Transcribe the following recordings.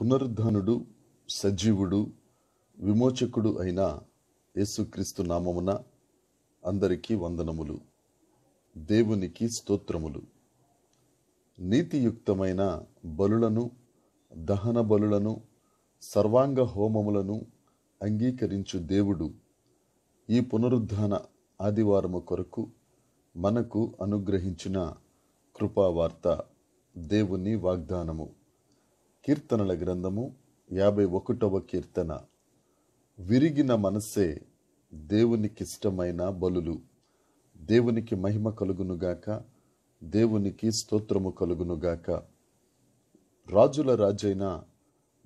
పునరుద్ధానుడు సజీవుడు విమోచకుడు అయిన యేసుక్రీస్తు నామమున అందరికీ వందనములు దేవునికి స్తోత్రములు నీతియుక్తమైన బలులను దహన బలులను సర్వాంగ హోమములను అంగీకరించు దేవుడు ఈ పునరుద్ధాన ఆదివారము కొరకు మనకు అనుగ్రహించిన కృపావార్త దేవుని వాగ్దానము కీర్తనల గ్రంథము యాభై ఒకటవ కీర్తన విరిగిన మనస్సే దేవునికిష్టమైన బలులు దేవునికి మహిమ కలుగునుగాక దేవునికి స్తోత్రము కలుగునుగాక రాజుల రాజైన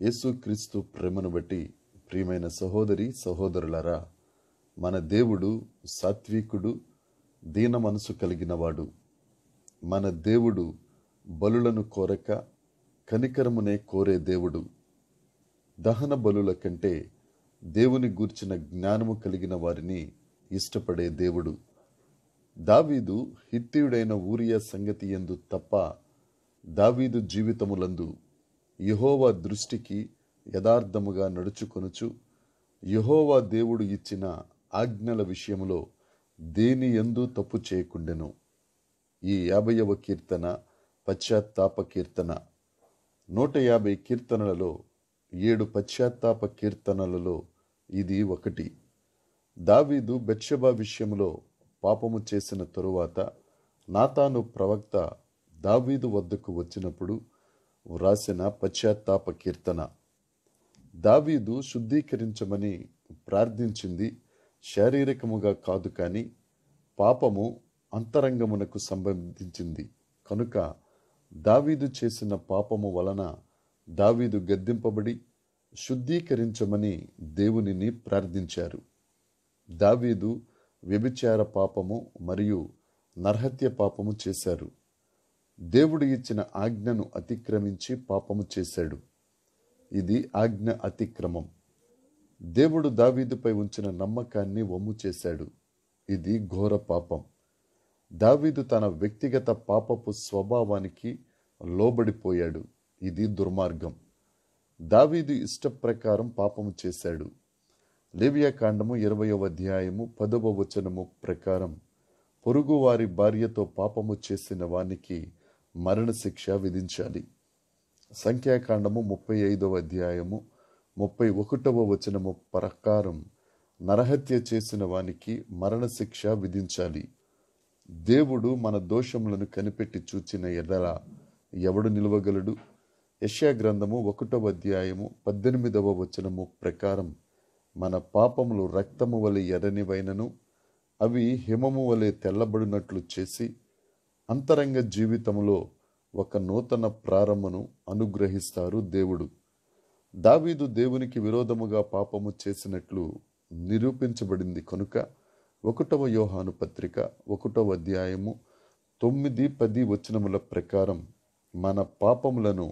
యేసుక్రీస్తు ప్రేమను బట్టి ప్రియమైన సహోదరి సహోదరులరా మన దేవుడు సాత్వికుడు దీన మనసు కలిగినవాడు మన దేవుడు బలులను కోరక కనికరమునే కోరే దేవుడు దహన బలుల కంటే దేవుని గూర్చిన జ్ఞానము కలిగిన వారిని ఇష్టపడే దేవుడు దావీదు హిత్తియుడైన ఊరియా సంగతి ఎందు తప్ప దావీదు జీవితములందు యహోవా దృష్టికి యథార్థముగా నడుచుకొనుచు యహోవా దేవుడు ఇచ్చిన ఆజ్ఞల విషయములో దేని ఎందు తప్పు చేయకుండెను ఈ యాభైవ కీర్తన పశ్చాత్తాప కీర్తన నూట యాభై కీర్తనలలో ఏడు పశ్చాత్తాప కీర్తనలలో ఇది ఒకటి దావీదు బెత్షబా విషయంలో పాపము చేసిన తరువాత నాతాను ప్రవక్త దావీదు వద్దకు వచ్చినప్పుడు వ్రాసిన పశ్చాత్తాప కీర్తన దావీదు శుద్ధీకరించమని ప్రార్థించింది శారీరకముగా కాదు కానీ పాపము అంతరంగమునకు సంబంధించింది కనుక దావీదు చేసిన పాపము వలన దావీదు గద్దింపబడి శుద్ధీకరించమని దేవునిని ప్రార్థించారు దావీదు వ్యభిచార పాపము మరియు నర్హత్య పాపము చేశారు దేవుడు ఇచ్చిన ఆజ్ఞను అతిక్రమించి పాపము చేశాడు ఇది ఆజ్ఞ అతిక్రమం దేవుడు దావీదుపై ఉంచిన నమ్మకాన్ని వమ్ము చేశాడు ఇది ఘోర పాపం దావీదు తన వ్యక్తిగత పాపపు స్వభావానికి లోబడిపోయాడు ఇది దుర్మార్గం దావీదు ఇష్టప్రకారం పాపము చేశాడు కాండము ఇరవయవ అధ్యాయము పదవ వచనము ప్రకారం పొరుగువారి భార్యతో పాపము చేసిన వానికి మరణశిక్ష విధించాలి సంఖ్యాకాండము ముప్పై ఐదవ అధ్యాయము ముప్పై ఒకటవ వచనము ప్రకారం నరహత్య చేసిన వానికి మరణశిక్ష విధించాలి దేవుడు మన దోషములను కనిపెట్టి చూచిన ఎదల ఎవడు నిలవగలడు యశా గ్రంథము ఒకటవ అధ్యాయము పద్దెనిమిదవ వచనము ప్రకారం మన పాపములు రక్తము వలె ఎరనివైనను అవి హిమము వలె తెల్లబడినట్లు చేసి అంతరంగ జీవితంలో ఒక నూతన ప్రారంభను అనుగ్రహిస్తారు దేవుడు దావీదు దేవునికి విరోధముగా పాపము చేసినట్లు నిరూపించబడింది కనుక ఒకటవ యోహాను పత్రిక ఒకటవ అధ్యాయము తొమ్మిది పది వచనముల ప్రకారం మన పాపములను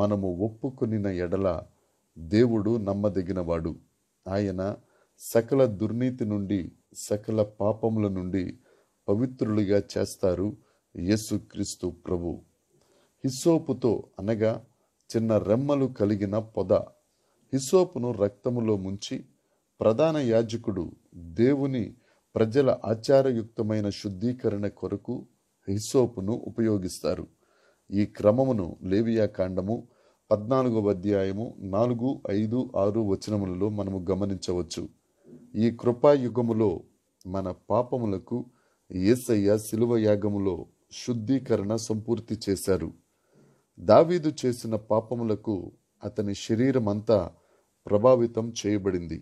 మనము ఒప్పుకొనిన ఎడల దేవుడు నమ్మదగినవాడు ఆయన సకల దుర్నీతి నుండి సకల పాపముల నుండి పవిత్రులుగా చేస్తారు యేసుక్రీస్తు ప్రభు హిస్సోపుతో అనగా చిన్న రెమ్మలు కలిగిన పొద హిస్సోపును రక్తములో ముంచి ప్రధాన యాజకుడు దేవుని ప్రజల ఆచారయుక్తమైన శుద్ధీకరణ కొరకు హిస్సోపును ఉపయోగిస్తారు ఈ క్రమమును లేవియా కాండము పద్నాలుగవ అధ్యాయము నాలుగు ఐదు ఆరు వచనములలో మనము గమనించవచ్చు ఈ కృపాయుగములో మన పాపములకు ఏసయ్య శిలువ యాగములో శుద్ధీకరణ సంపూర్తి చేశారు దావీదు చేసిన పాపములకు అతని శరీరమంతా ప్రభావితం చేయబడింది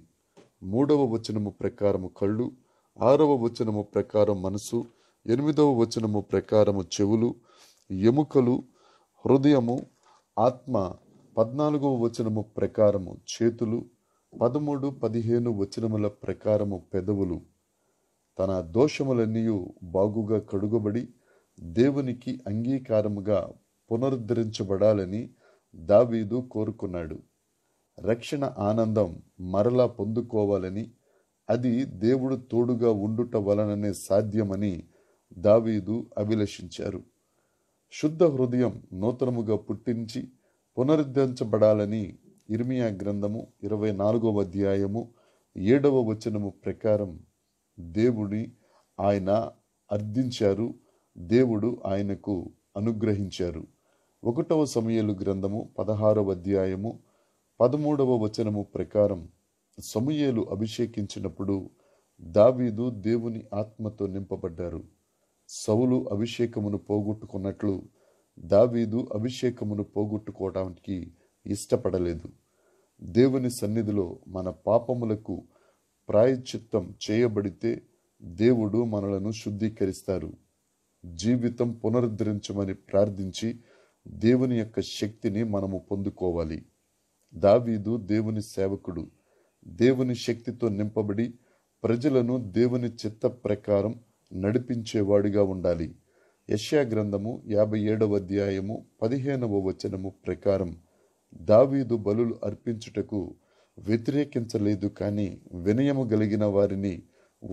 మూడవ వచనము ప్రకారము కళ్ళు ఆరవ వచనము ప్రకారం మనసు ఎనిమిదవ వచనము ప్రకారము చెవులు ఎముకలు హృదయము ఆత్మ పద్నాలుగవ వచనము ప్రకారము చేతులు పదమూడు పదిహేను వచనముల ప్రకారము పెదవులు తన దోషములన్నీ బాగుగా కడుగబడి దేవునికి అంగీకారముగా పునరుద్ధరించబడాలని దావీదు కోరుకున్నాడు రక్షణ ఆనందం మరలా పొందుకోవాలని అది దేవుడు తోడుగా ఉండుట వలననే సాధ్యమని దావీదు అభిలషించారు శుద్ధ హృదయం నూతనముగా పుట్టించి పునరుద్ధరించబడాలని ఇర్మియా గ్రంథము ఇరవై నాలుగవ అధ్యాయము ఏడవ వచనము ప్రకారం దేవుడి ఆయన అర్థించారు దేవుడు ఆయనకు అనుగ్రహించారు ఒకటవ సమయలు గ్రంథము పదహారవ అధ్యాయము పదమూడవ వచనము ప్రకారం సమూయేలు అభిషేకించినప్పుడు దావీదు దేవుని ఆత్మతో నింపబడ్డారు సవులు అభిషేకమును పోగొట్టుకున్నట్లు దావీదు అభిషేకమును పోగొట్టుకోవడానికి ఇష్టపడలేదు దేవుని సన్నిధిలో మన పాపములకు ప్రాయచిత్తం చేయబడితే దేవుడు మనలను శుద్ధీకరిస్తారు జీవితం పునరుద్ధరించమని ప్రార్థించి దేవుని యొక్క శక్తిని మనము పొందుకోవాలి దావీదు దేవుని సేవకుడు దేవుని శక్తితో నింపబడి ప్రజలను దేవుని చిత్త ప్రకారం నడిపించేవాడిగా ఉండాలి యశ్యా గ్రంథము యాభై ఏడవ అధ్యాయము పదిహేనవ వచనము ప్రకారం దావీదు బలులు అర్పించుటకు వ్యతిరేకించలేదు కానీ వినయము కలిగిన వారిని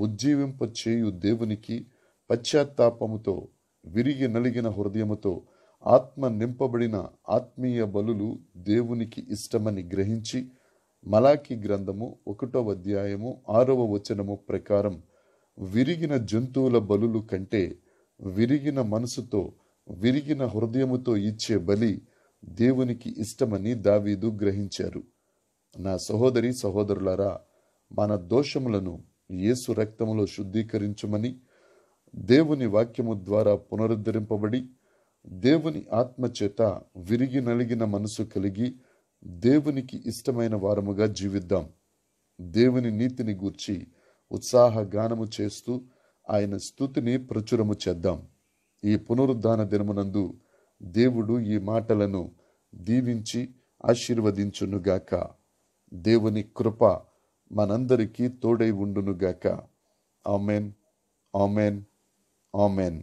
ఉజ్జీవింప చేయు దేవునికి పశ్చాత్తాపముతో విరిగి నలిగిన హృదయముతో ఆత్మ నింపబడిన ఆత్మీయ బలులు దేవునికి ఇష్టమని గ్రహించి మలాఖీ గ్రంథము ఒకటో అధ్యాయము ఆరవ వచనము ప్రకారం విరిగిన జంతువుల బలులు కంటే విరిగిన మనసుతో విరిగిన హృదయముతో ఇచ్చే బలి దేవునికి ఇష్టమని దావీదు గ్రహించారు నా సహోదరి సహోదరులారా మన దోషములను యేసు రక్తములో శుద్ధీకరించమని దేవుని వాక్యము ద్వారా పునరుద్ధరింపబడి దేవుని ఆత్మ చేత విరిగి నలిగిన మనసు కలిగి దేవునికి ఇష్టమైన వారముగా జీవిద్దాం దేవుని నీతిని గూర్చి ఉత్సాహ గానము చేస్తూ ఆయన స్థుతిని ప్రచురము చేద్దాం ఈ పునరుద్ధాన దినమునందు దేవుడు ఈ మాటలను దీవించి ఆశీర్వదించునుగాక దేవుని కృప మనందరికీ తోడై ఉండునుగాక ఆమెన్ ఆమెన్ ఆమెన్